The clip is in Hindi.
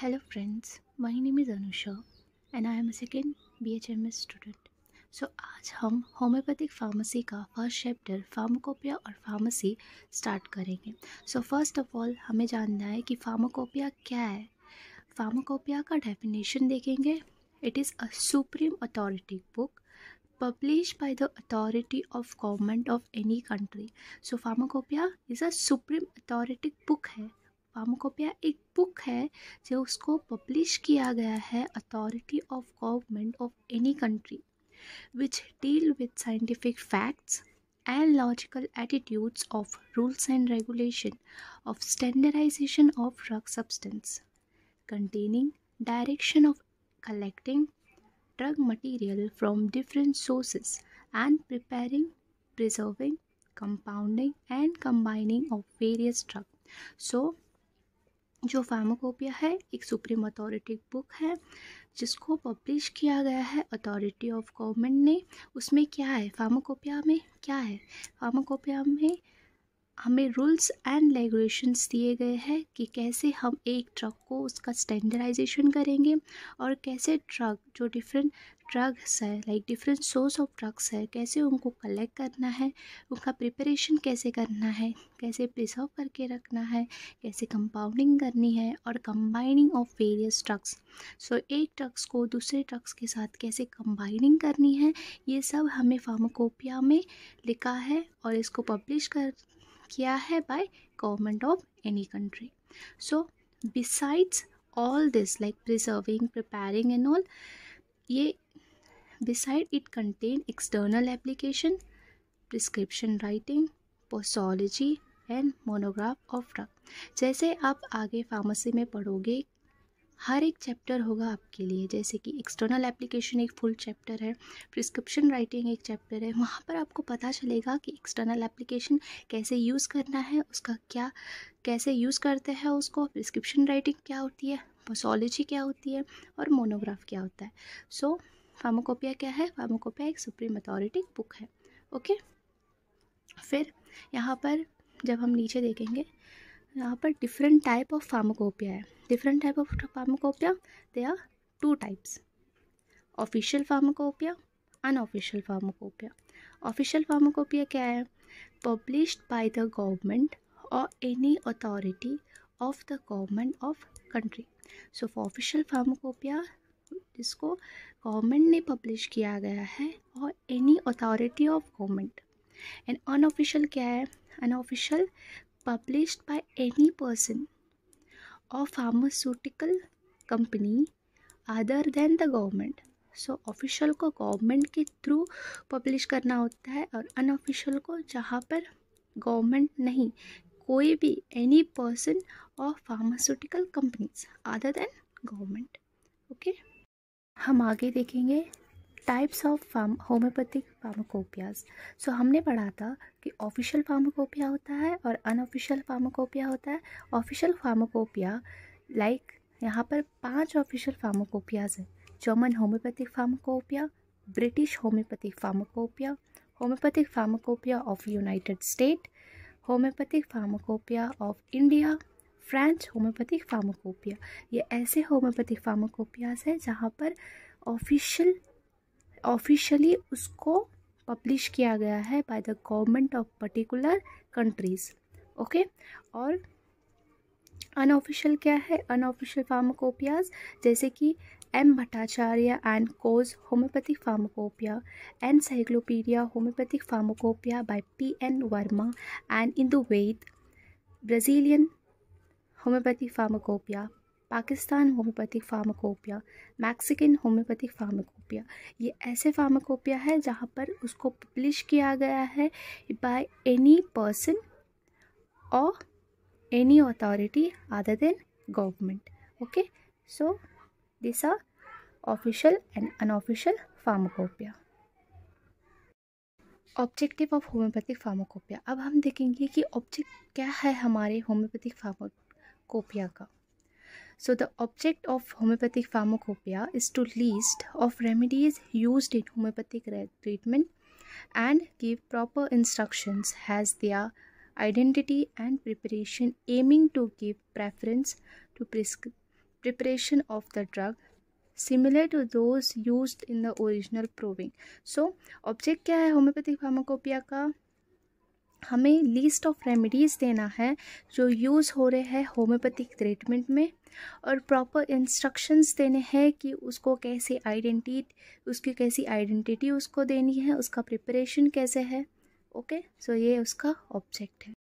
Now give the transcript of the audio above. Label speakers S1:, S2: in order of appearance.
S1: Hello friends my name is Anusha and I am second B H M S student so आज हम होम्योपैथिक फार्मेसी का फर्स्ट चैप्टर फार्माकोपिया और फार्मेसी स्टार्ट करेंगे सो फर्स्ट ऑफ ऑल हमें जानना है कि फार्माकोपिया क्या है फार्माकोपिया का डेफिनेशन देखेंगे it is a supreme authority book publish by the authority of government of any country so pharmacopoeia is a supreme authoritic book है फार्मोकोपिया एक बुक है जो उसको पब्लिश किया गया है authority of government of any country which deal with scientific facts and logical attitudes of rules and regulation of standardization of drug substance containing direction of collecting drug material from different sources and preparing preserving compounding and combining of various drug so जो फार्माकोपिया है एक सुप्रीम अथॉरिटी बुक है जिसको पब्लिश किया गया है अथॉरिटी ऑफ गवर्नमेंट ने उसमें क्या है फार्माकोपिया में क्या है फार्माकोपिया में हमें रूल्स एंड रेगुलेशंस दिए गए हैं कि कैसे हम एक ट्रक को उसका स्टैंडर्डाइजेशन करेंगे और कैसे ट्रक जो डिफरेंट ड्रग्स है like different source of drugs है कैसे उनको कलेक्ट करना है उनका प्रिपरेशन कैसे करना है कैसे प्रिजर्व करके रखना है कैसे कंपाउंडिंग करनी है और combining of various drugs so एक ड्रग्स को दूसरे ड्रग्स के साथ कैसे कंबाइनिंग करनी है ये सब हमें फार्माकोपिया में लिखा है और इसको पब्लिश कर किया है by government of any country so besides all this like preserving preparing and all ये beside it contain external application prescription writing posology and monograph of drug जैसे आप आगे फार्मेसी में पढ़ोगे हर एक चैप्टर होगा आपके लिए जैसे कि एक्सटर्नल एप्लीकेशन एक फुल चैप्टर है प्रिस्क्रिप्शन राइटिंग एक चैप्टर है वहाँ पर आपको पता चलेगा कि एक्सटर्नल एप्लीकेशन कैसे यूज़ करना है उसका क्या कैसे यूज़ करते हैं उसको प्रिस्क्रिप्शन राइटिंग क्या होती है पोसोलॉजी क्या होती है और मोनोग्राफ क्या होता है सो so, फार्मोकोपिया क्या है फार्मोकोपिया एक सुप्रीम अथॉरिटी बुक है ओके okay? फिर यहाँ पर जब हम नीचे देखेंगे यहाँ पर डिफरेंट टाइप ऑफ फार्माकोपिया है different type of pharmacopoeia they are two types official pharmacopoeia unofficial pharmacopoeia official pharmacopoeia क्या है पब्लिश्ड बाय द गवर्नमेंट और any authority of the government of country so for official pharmacopoeia जिसको गवर्नमेंट ने पब्लिश किया गया है और any authority of government and unofficial क्या है unofficial published by any person or pharmaceutical company other than the government so so, official को गवर्नमेंट के थ्रू पब्लिश करना होता है और अनऑफिशियल को जहाँ पर गवर्नमेंट नहीं कोई भी एनी पर्सन और pharmaceutical companies other than government okay हम आगे देखेंगे types of pharm homeopathic pharmacopoeias so हमने पढ़ा था कि ऑफिशियल फार्माकोपिया होता है और अनऑफिशियल फार्माकोपिया होता है ऑफिशियल फार्माकोपिया लाइक यहाँ पर पांच ऑफिशियल फार्माकोपियाज हैं German homeopathic pharmacopoeia British homeopathic pharmacopoeia homeopathic pharmacopoeia of United State homeopathic pharmacopoeia of India French homeopathic pharmacopoeia ये ऐसे होम्योपैथिक फार्माकोपियाज हैं जहाँ पर ऑफिशियल ऑफिशियली उसको पब्लिश किया गया है by the government of particular countries okay और अनऑफिशियल क्या है अनऑफिशियल फार्माकोपियाज जैसे कि M Bhattacharya and co's homeopathic pharmacopoeia encyclopedia homeopathic pharmacopoeia by P N Verma and in the वेद Brazilian homeopathic pharmacopoeia Pakistan homeopathic pharmacopoeia Mexican homeopathic pharmacopoeia ये ऐसे फार्माकोपिया है जहाँ पर उसको पब्लिश किया गया है बाय एनी पर्सन और any authority other than government okay so this are official and unofficial pharmacopoeia objective of homeopathic pharmacopoeia अब हम देखेंगे कि ऑब्जेक्ट क्या है हमारे होम्योपैथिक फार्माकोपिया का So the object of homeopathic pharmacopoeia is to list of remedies used in homeopathic treatment and give proper instructions as their identity and preparation aiming to give preference to preparation of the drug similar to those used in the original proving. So, object क्या है homeopathic pharmacopoeia का हमें लिस्ट ऑफ रेमेडीज़ देना है जो यूज़ हो रहे हैं होम्योपैथिक ट्रीटमेंट में और प्रॉपर इंस्ट्रक्शंस देने हैं कि उसको कैसे आइडेंटिटी उसकी कैसी आइडेंटिटी उसको देनी है उसका प्रिपरेशन कैसे है ओके सो ये उसका ऑब्जेक्ट है